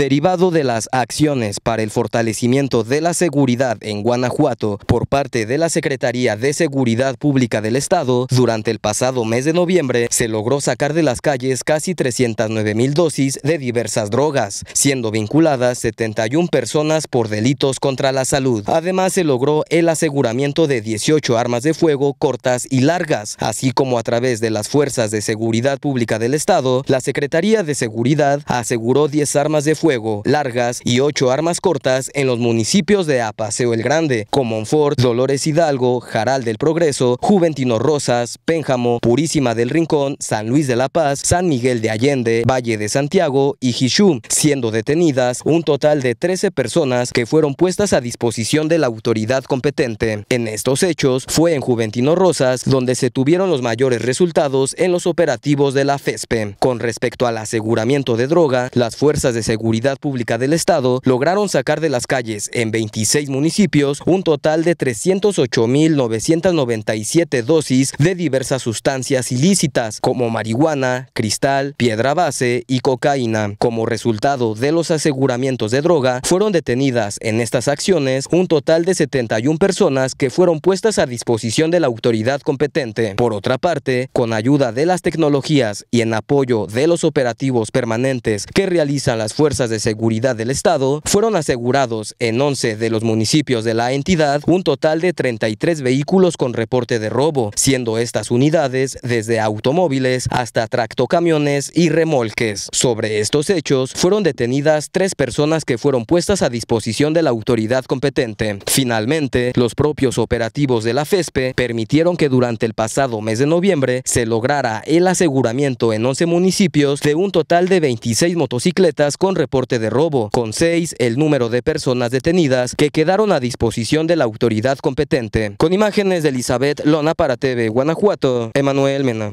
Derivado de las acciones para el fortalecimiento de la seguridad en Guanajuato por parte de la Secretaría de Seguridad Pública del Estado, durante el pasado mes de noviembre se logró sacar de las calles casi 309 mil dosis de diversas drogas, siendo vinculadas 71 personas por delitos contra la salud. Además se logró el aseguramiento de 18 armas de fuego cortas y largas, así como a través de las fuerzas de seguridad pública del Estado, la Secretaría de Seguridad aseguró 10 armas de fuego largas y ocho armas cortas en los municipios de Apaseo el Grande, Comonfort, Dolores Hidalgo, Jaral del Progreso, Juventino Rosas, Pénjamo, Purísima del Rincón, San Luis de la Paz, San Miguel de Allende, Valle de Santiago y Jishum, siendo detenidas un total de 13 personas que fueron puestas a disposición de la autoridad competente. En estos hechos fue en Juventino Rosas donde se tuvieron los mayores resultados en los operativos de la FESPE. E. Con respecto al aseguramiento de droga, las fuerzas de seguridad Pública del Estado lograron sacar de las calles en 26 municipios un total de 308.997 dosis de diversas sustancias ilícitas como marihuana, cristal, piedra base y cocaína. Como resultado de los aseguramientos de droga, fueron detenidas en estas acciones un total de 71 personas que fueron puestas a disposición de la autoridad competente. Por otra parte, con ayuda de las tecnologías y en apoyo de los operativos permanentes que realizan las fuerzas de seguridad del Estado, fueron asegurados en 11 de los municipios de la entidad un total de 33 vehículos con reporte de robo, siendo estas unidades desde automóviles hasta tractocamiones y remolques. Sobre estos hechos, fueron detenidas tres personas que fueron puestas a disposición de la autoridad competente. Finalmente, los propios operativos de la FESPE permitieron que durante el pasado mes de noviembre se lograra el aseguramiento en 11 municipios de un total de 26 motocicletas con reporte de robo, con seis el número de personas detenidas que quedaron a disposición de la autoridad competente. Con imágenes de Elizabeth Lona para TV Guanajuato, Emanuel Mena.